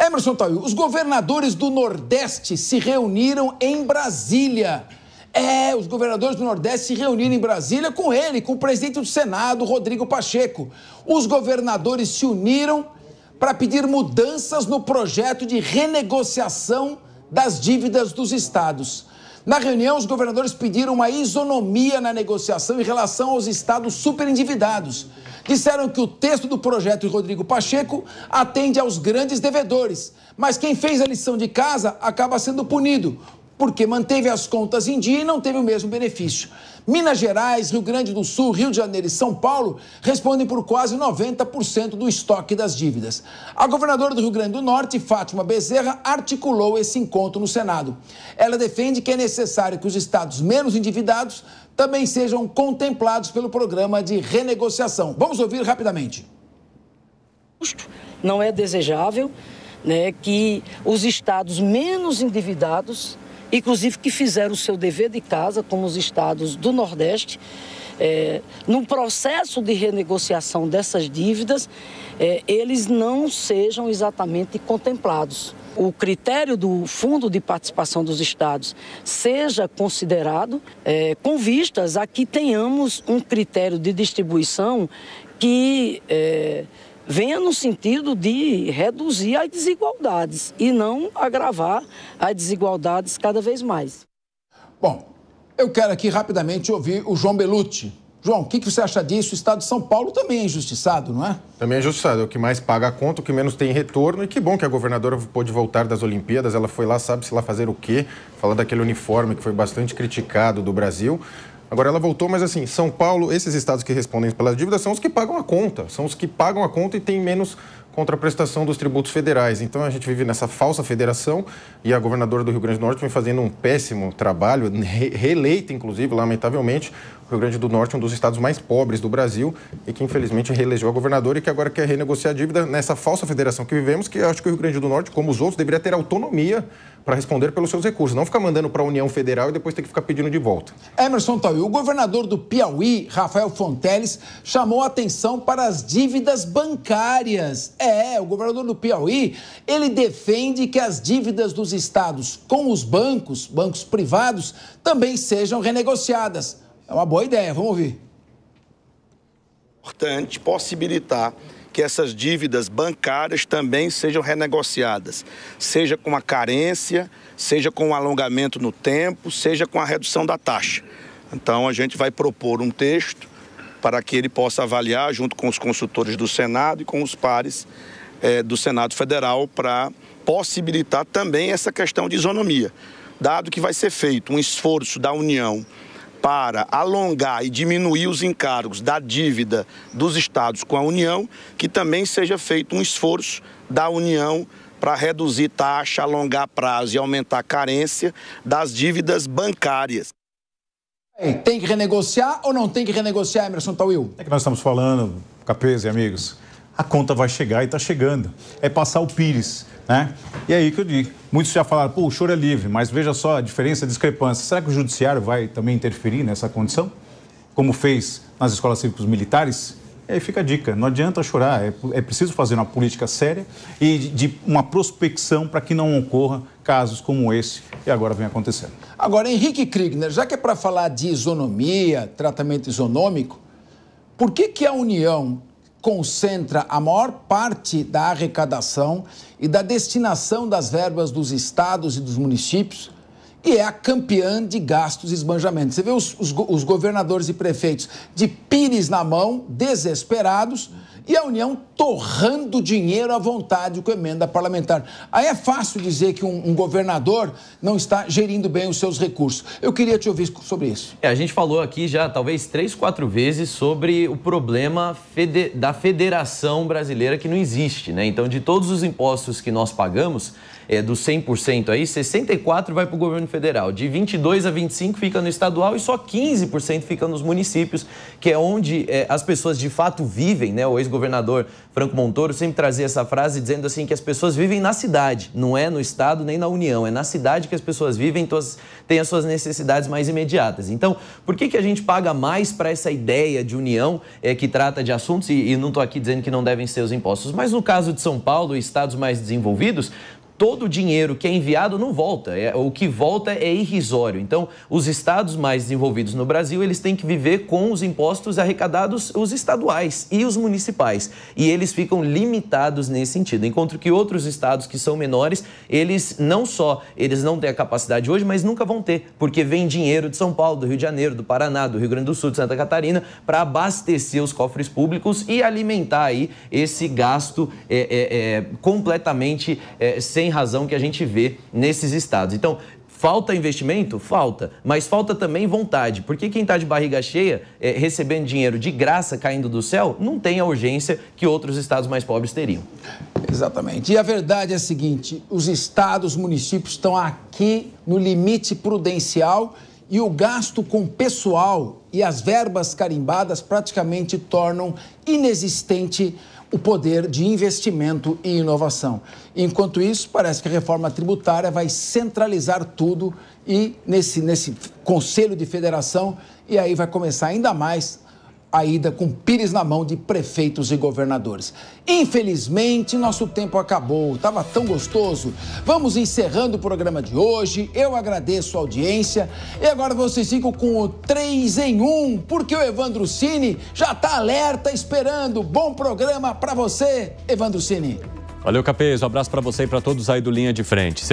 Emerson Tauí, os governadores do Nordeste se reuniram em Brasília. É, os governadores do Nordeste se reuniram em Brasília com ele, com o presidente do Senado, Rodrigo Pacheco. Os governadores se uniram para pedir mudanças no projeto de renegociação das dívidas dos estados. Na reunião, os governadores pediram uma isonomia na negociação em relação aos estados superendividados. Disseram que o texto do projeto de Rodrigo Pacheco atende aos grandes devedores, mas quem fez a lição de casa acaba sendo punido, porque manteve as contas em dia e não teve o mesmo benefício. Minas Gerais, Rio Grande do Sul, Rio de Janeiro e São Paulo respondem por quase 90% do estoque das dívidas. A governadora do Rio Grande do Norte, Fátima Bezerra, articulou esse encontro no Senado. Ela defende que é necessário que os estados menos endividados também sejam contemplados pelo programa de renegociação. Vamos ouvir rapidamente. Não é desejável né, que os estados menos endividados inclusive que fizeram o seu dever de casa, como os estados do Nordeste, é, num processo de renegociação dessas dívidas, é, eles não sejam exatamente contemplados. O critério do Fundo de Participação dos Estados seja considerado, é, com vistas a que tenhamos um critério de distribuição que. É, venha no sentido de reduzir as desigualdades e não agravar as desigualdades cada vez mais. Bom, eu quero aqui rapidamente ouvir o João Belucci. João, o que, que você acha disso? O Estado de São Paulo também é injustiçado, não é? Também é injustiçado. É o que mais paga a conta, o que menos tem retorno. E que bom que a governadora pôde voltar das Olimpíadas. Ela foi lá, sabe-se lá fazer o quê? Falar daquele uniforme que foi bastante criticado do Brasil. Agora ela voltou, mas assim, São Paulo, esses estados que respondem pelas dívidas são os que pagam a conta, são os que pagam a conta e têm menos contraprestação dos tributos federais. Então a gente vive nessa falsa federação e a governadora do Rio Grande do Norte vem fazendo um péssimo trabalho, reeleita inclusive, lamentavelmente. O Rio Grande do Norte é um dos estados mais pobres do Brasil e que infelizmente reelegeu a governadora e que agora quer renegociar a dívida nessa falsa federação que vivemos, que eu acho que o Rio Grande do Norte, como os outros, deveria ter autonomia para responder pelos seus recursos, não ficar mandando para a União Federal e depois ter que ficar pedindo de volta. Emerson Tauí, o governador do Piauí, Rafael Fonteles, chamou atenção para as dívidas bancárias. É, o governador do Piauí, ele defende que as dívidas dos estados com os bancos, bancos privados, também sejam renegociadas. É uma boa ideia, vamos ouvir importante possibilitar que essas dívidas bancárias também sejam renegociadas, seja com a carência, seja com o alongamento no tempo, seja com a redução da taxa. Então a gente vai propor um texto para que ele possa avaliar junto com os consultores do Senado e com os pares eh, do Senado Federal para possibilitar também essa questão de isonomia, dado que vai ser feito um esforço da União para alongar e diminuir os encargos da dívida dos estados com a União, que também seja feito um esforço da União para reduzir taxa, alongar prazo e aumentar a carência das dívidas bancárias. Tem que renegociar ou não tem que renegociar, Emerson Tawil? É que nós estamos falando, Capês e amigos, a conta vai chegar e está chegando. É passar o Pires. Né? E aí que eu digo, muitos já falaram, pô, o choro é livre, mas veja só a diferença, a discrepância. Será que o judiciário vai também interferir nessa condição? Como fez nas escolas cívicas militares? E aí fica a dica, não adianta chorar, é, é preciso fazer uma política séria e de, de uma prospecção para que não ocorra casos como esse e agora vem acontecendo. Agora, Henrique Kriegner, já que é para falar de isonomia, tratamento isonômico, por que, que a União concentra a maior parte da arrecadação e da destinação das verbas dos estados e dos municípios e é a campeã de gastos e esbanjamentos. Você vê os, os, os governadores e prefeitos de pires na mão, desesperados e a União torrando dinheiro à vontade com emenda parlamentar. Aí é fácil dizer que um, um governador não está gerindo bem os seus recursos. Eu queria te ouvir sobre isso. É, a gente falou aqui já talvez três, quatro vezes sobre o problema fede da federação brasileira que não existe, né? Então, de todos os impostos que nós pagamos, é, dos 100% aí, 64 vai para o governo federal, de 22 a 25 fica no estadual e só 15% fica nos municípios, que é onde é, as pessoas de fato vivem, né? O ex governador Franco Montoro sempre trazia essa frase dizendo assim que as pessoas vivem na cidade, não é no estado nem na União, é na cidade que as pessoas vivem, então têm as suas necessidades mais imediatas. Então, por que, que a gente paga mais para essa ideia de União é, que trata de assuntos, e, e não estou aqui dizendo que não devem ser os impostos, mas no caso de São Paulo e estados mais desenvolvidos, todo o dinheiro que é enviado não volta. É, o que volta é irrisório. Então, os estados mais desenvolvidos no Brasil, eles têm que viver com os impostos arrecadados, os estaduais e os municipais. E eles ficam limitados nesse sentido. Enquanto que outros estados que são menores, eles não só eles não têm a capacidade hoje, mas nunca vão ter, porque vem dinheiro de São Paulo, do Rio de Janeiro, do Paraná, do Rio Grande do Sul, de Santa Catarina, para abastecer os cofres públicos e alimentar aí esse gasto é, é, é completamente é, sem tem razão que a gente vê nesses estados. Então, Falta investimento? Falta. Mas falta também vontade. Porque quem está de barriga cheia, é, recebendo dinheiro de graça caindo do céu, não tem a urgência que outros estados mais pobres teriam. Exatamente. E a verdade é a seguinte: os estados, municípios estão aqui no limite prudencial e o gasto com pessoal e as verbas carimbadas praticamente tornam inexistente o poder de investimento e inovação. Enquanto isso, parece que a reforma tributária vai centralizar tudo e nesse, nesse Conselho de Federação, e aí vai começar ainda mais a ida com pires na mão de prefeitos e governadores. Infelizmente, nosso tempo acabou. Tava tão gostoso. Vamos encerrando o programa de hoje. Eu agradeço a audiência. E agora vocês ficam com o 3 em 1, porque o Evandro Cine já tá alerta esperando. Bom programa para você, Evandro Cine. Valeu, Capês. Um abraço para você e para todos aí do Linha de Frente.